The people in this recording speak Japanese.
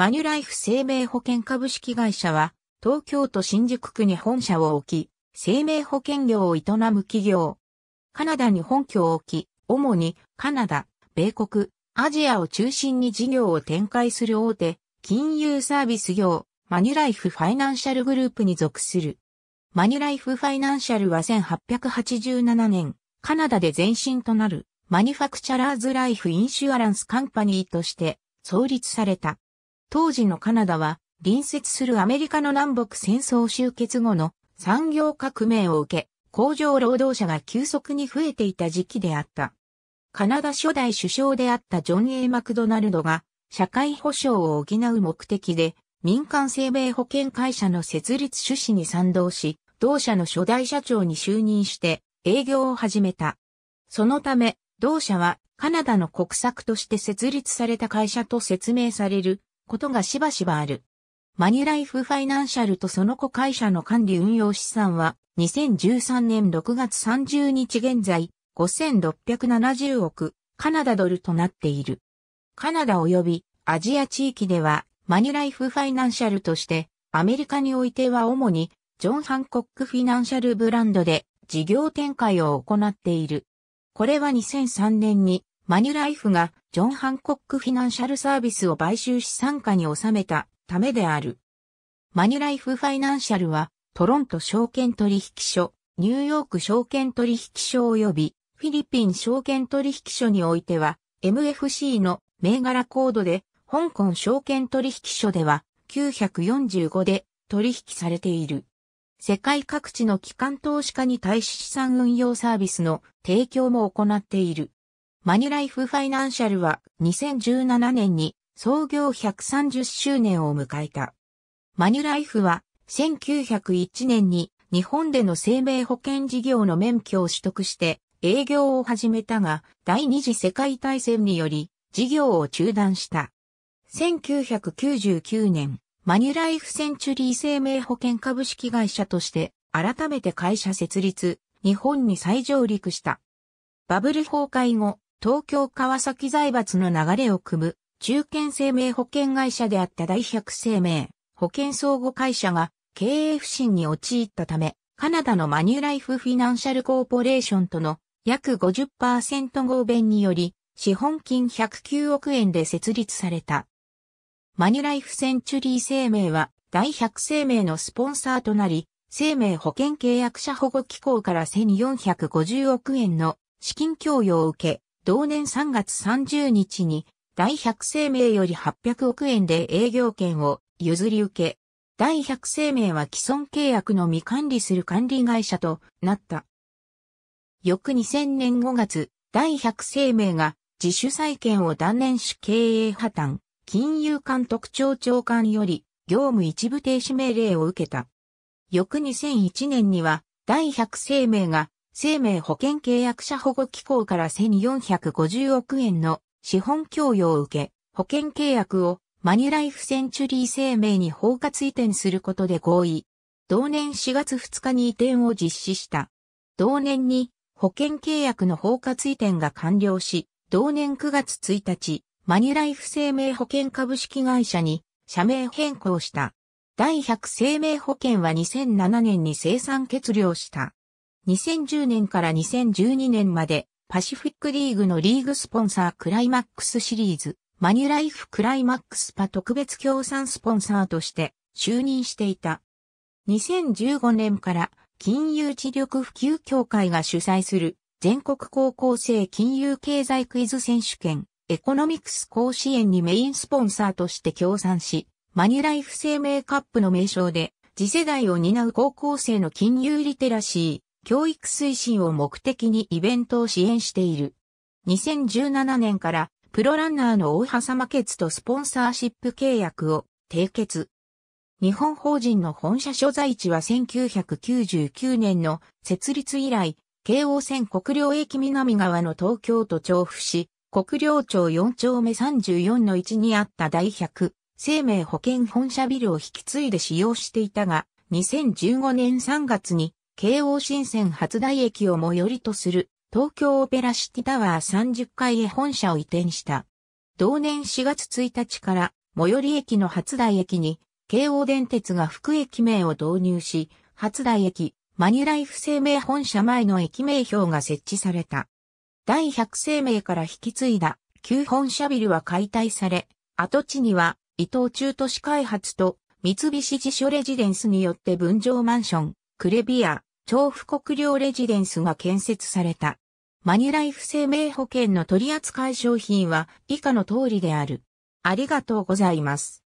マニュライフ生命保険株式会社は、東京都新宿区に本社を置き、生命保険業を営む企業。カナダに本拠を置き、主にカナダ、米国、アジアを中心に事業を展開する大手、金融サービス業、マニュライフファイナンシャルグループに属する。マニュライフファイナンシャルは1887年、カナダで前身となる、マニュファクチャラーズライフインシュアランスカンパニーとして創立された。当時のカナダは隣接するアメリカの南北戦争終結後の産業革命を受け、工場労働者が急速に増えていた時期であった。カナダ初代首相であったジョン・ A・ マクドナルドが社会保障を補う目的で民間生命保険会社の設立趣旨に賛同し、同社の初代社長に就任して営業を始めた。そのため、同社はカナダの国策として設立された会社と説明されることがしばしばある。マニュライフファイナンシャルとその子会社の管理運用資産は2013年6月30日現在5670億カナダドルとなっている。カナダ及びアジア地域ではマニュライフファイナンシャルとしてアメリカにおいては主にジョン・ハンコックフィナンシャルブランドで事業展開を行っている。これは2003年にマニュライフがジョン・ハンコック・フィナンシャル・サービスを買収し傘下に収めたためである。マニュライフ・ファイナンシャルはトロント証券取引所、ニューヨーク証券取引所及びフィリピン証券取引所においては MFC の銘柄コードで香港証券取引所では945で取引されている。世界各地の機関投資家に対し資産運用サービスの提供も行っている。マニュライフファイナンシャルは2017年に創業130周年を迎えた。マニュライフは1901年に日本での生命保険事業の免許を取得して営業を始めたが第二次世界大戦により事業を中断した。1999年、マニュライフセンチュリー生命保険株式会社として改めて会社設立、日本に再上陸した。バブル崩壊後、東京川崎財閥の流れを組む中堅生命保険会社であった大百生命保険相互会社が経営不振に陥ったため、カナダのマニューライフフィナンシャルコーポレーションとの約50%合弁により、資本金109億円で設立された。マニューライフセンチュリー生命は大百生命のスポンサーとなり、生命保険契約者保護機構から1450億円の資金供与を受け、同年3月30日に、第100生命より800億円で営業権を譲り受け、第100生命は既存契約の未管理する管理会社となった。翌2000年5月、第100生命が自主債権を断念し経営破綻、金融監督庁長官より業務一部停止命令を受けた。翌2001年には、第100生命が生命保険契約者保護機構から1450億円の資本供与を受け、保険契約をマニュライフセンチュリー生命に包括移転することで合意。同年4月2日に移転を実施した。同年に保険契約の包括移転が完了し、同年9月1日、マニュライフ生命保険株式会社に社名変更した。第100生命保険は2007年に生産決了した。2010年から2012年までパシフィックリーグのリーグスポンサークライマックスシリーズ、マニュライフクライマックスパ特別協賛スポンサーとして就任していた。2015年から金融知力普及協会が主催する全国高校生金融経済クイズ選手権エコノミクス甲子園にメインスポンサーとして協賛し、マニュライフ生命カップの名称で次世代を担う高校生の金融リテラシー、教育推進を目的にイベントを支援している。2017年からプロランナーの大波様決とスポンサーシップ契約を締結。日本法人の本社所在地は1999年の設立以来、京王線国領駅南側の東京都調布市、国領町4丁目34の1にあった大百、生命保険本社ビルを引き継いで使用していたが、2015年3月に京王新線初台駅を最寄りとする東京オペラシティタワー30階へ本社を移転した。同年4月1日から最寄り駅の初台駅に京王電鉄が副駅名を導入し、初台駅、マニュライフ生命本社前の駅名標が設置された。第100生命から引き継いだ旧本社ビルは解体され、跡地には伊東中都市開発と三菱地所レジデンスによって分譲マンション、クレビア、調布国領レジデンスが建設された。マニュライフ生命保険の取扱い商品は以下の通りである。ありがとうございます。